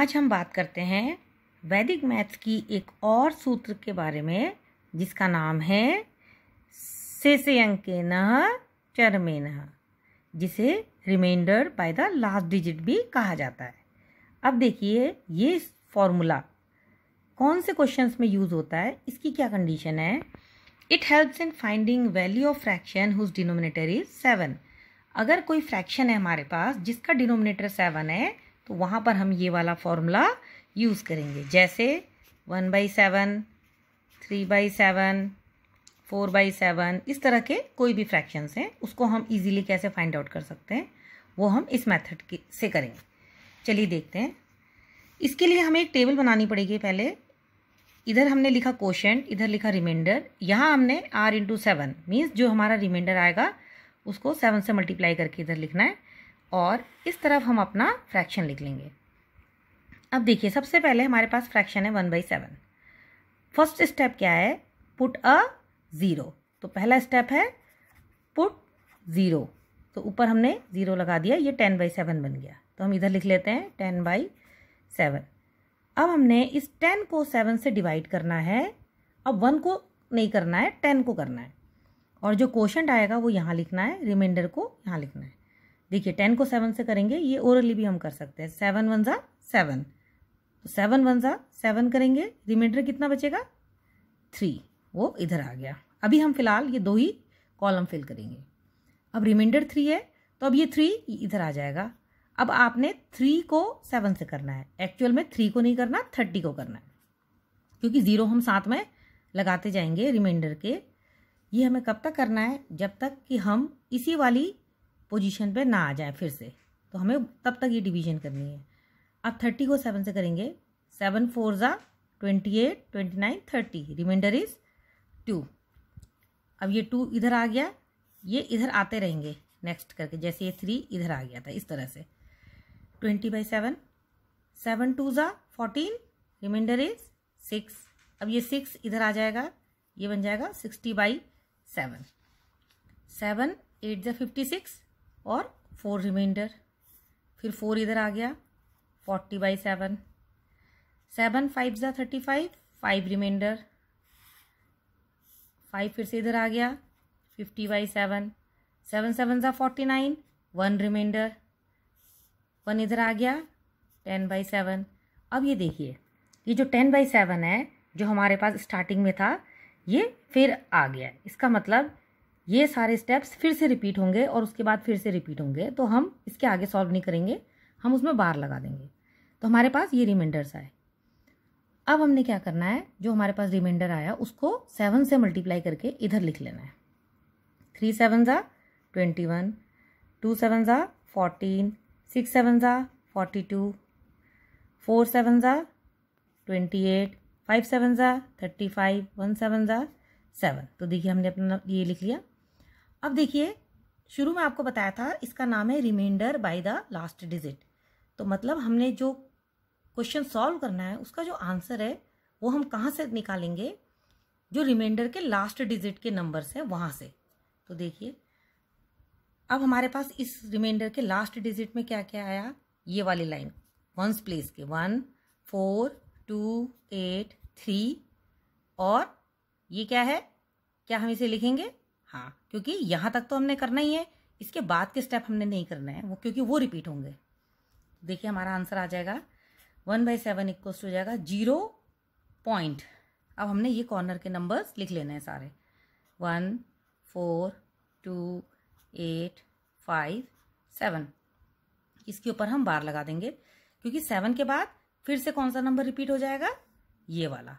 आज हम बात करते हैं वैदिक मैथ्स की एक और सूत्र के बारे में जिसका नाम है चरमे चरमेन जिसे remainder by the last digit भी कहा जाता है अब देखिए ये फॉर्मूला कौन से क्वेश्चंस में यूज़ होता है इसकी क्या कंडीशन है it helps in finding value of fraction whose denominator is seven अगर कोई फ्रैक्शन है हमारे पास जिसका डिनोमिनेटर सेवन है तो वहाँ पर हम ये वाला फॉर्मूला यूज़ करेंगे जैसे one by seven three by seven four by seven इस तरह के कोई भी फ्रैक्शंस हैं उसको हम इजीली कैसे फाइंड आउट कर सकते हैं वो हम इस मेथड के से करेंगे चलिए देखते हैं इसके लिए हमें एक टेबल बनानी पड़ेगी पहले इधर हमने लिखा क्वेश्चन इधर लिखा रिमाइंडर यहाँ हमने आर इंटू सेवन मीन्स जो हमारा रिमाइंडर आएगा उसको सेवन से मल्टीप्लाई करके इधर लिखना है और इस तरफ हम अपना फ्रैक्शन लिख लेंगे अब देखिए सबसे पहले हमारे पास फ्रैक्शन है one by seven first step क्या है पुट अ ज़ीरो तो पहला स्टेप है पुट ज़ीरो तो ऊपर हमने ज़ीरो लगा दिया ये टेन बाई सेवन बन गया तो हम इधर लिख लेते हैं टेन बाई सेवन अब हमने इस टेन को सेवन से डिवाइड करना है अब वन को नहीं करना है टेन को करना है और जो क्वेश्चन आएगा वो यहाँ लिखना है रिमाइंडर को यहाँ लिखना है देखिए टेन को सेवन से करेंगे ये ओरली भी हम कर सकते हैं सेवन वन ज़ा सेवन तो सेवन वन ज़ा सेवन करेंगे रिमाइंडर कितना बचेगा थ्री वो इधर आ गया अभी हम फिलहाल ये दो ही कॉलम फिल करेंगे अब रिमाइंडर थ्री है तो अब ये थ्री इधर आ जाएगा अब आपने थ्री को सेवन से करना है एक्चुअल में थ्री को नहीं करना थर्टी को करना है क्योंकि ज़ीरो हम साथ में लगाते जाएंगे रिमाइंडर के ये हमें कब तक करना है जब तक कि हम इसी वाली पोजीशन पे ना आ जाए फिर से तो हमें तब तक ये डिवीजन करनी है अब थर्टी को सेवन से करेंगे सेवन फोर ज़ा twenty eight twenty nine thirty remainder is two अब ये टू इधर आ गया ये इधर आते रहेंगे नेक्स्ट करके जैसे ये थ्री इधर आ गया था इस तरह से twenty by seven seven two ज़ा फोर्टीन रिमाइंडर इज सिक्स अब ये सिक्स इधर आ जाएगा ये बन जाएगा sixty by seven seven eight ज़ा फिफ्टी सिक्स और फोर रिमाइंडर फिर फोर इधर आ गया forty by seven seven five ज़ा thirty five five remainder five फिर से इधर आ गया fifty by seven seven seven ज़ा forty nine one remainder one इधर आ गया टेन बाई सेवन अब ये देखिए ये जो टेन बाई सेवन है जो हमारे पास स्टार्टिंग में था ये फिर आ गया इसका मतलब ये सारे स्टेप्स फिर से रिपीट होंगे और उसके बाद फिर से रिपीट होंगे तो हम इसके आगे सॉल्व नहीं करेंगे हम उसमें बार लगा देंगे तो हमारे पास ये रिमाइंडर्स आए अब हमने क्या करना है जो हमारे पास रिमाइंडर आया उसको सेवन से मल्टीप्लाई करके इधर लिख लेना है थ्री सेवन ज़ा ट्वेंटी वन टू सेवन ज़ा फोर्टीन सिक्स सेवन ज़ा फोर्टी टू फोर सेवन ज़ा ट्वेंटी एट फाइव सेवन ज़ा थर्टी फाइव वन सेवन ज़ा सेवन तो देखिए हमने अपना ये लिख लिया अब देखिए शुरू में आपको बताया था इसका नाम है remainder by the last digit तो मतलब हमने जो क्वेश्चन सॉल्व करना है उसका जो आंसर है वो हम कहाँ से निकालेंगे जो रिमाइंडर के लास्ट डिजिट के नंबर्स हैं वहाँ से तो देखिए अब हमारे पास इस रिमाइंडर के लास्ट डिजिट में क्या क्या आया ये वाली लाइन वंस प्लेस के one four two eight three और ये क्या है क्या हम इसे लिखेंगे हाँ क्योंकि यहाँ तक तो हमने करना ही है इसके बाद के स्टेप हमने नहीं करना है वो क्योंकि वो रिपीट होंगे देखिए हमारा आंसर आ जाएगा वन बाई सेवन इक्वल्स हो जाएगा जीरो पॉइंट अब हमने ये कॉर्नर के नंबर्स लिख लेने हैं सारे one four two eight five seven इसके ऊपर हम बार लगा देंगे क्योंकि सेवन के बाद फिर से कौन सा नंबर रिपीट हो जाएगा ये वाला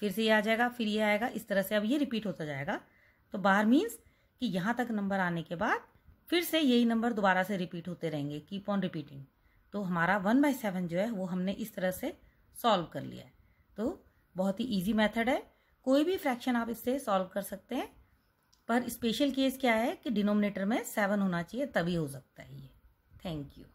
फिर से ये आ जाएगा फिर ये आएगा इस तरह से अब ये रिपीट होता जाएगा तो बार मीन्स कि यहाँ तक नंबर आने के बाद फिर से यही नंबर दोबारा से रिपीट होते रहेंगे कीप ऑन रिपीटिंग तो हमारा वन बाई सेवन जो है वो हमने इस तरह से सॉल्व कर लिया है तो बहुत ही ईजी मैथड है कोई भी फ्रैक्शन आप इससे सॉल्व कर सकते हैं पर स्पेशल केस क्या है कि डिनोमिनेटर में सेवन होना चाहिए तभी हो सकता है ये थैंक यू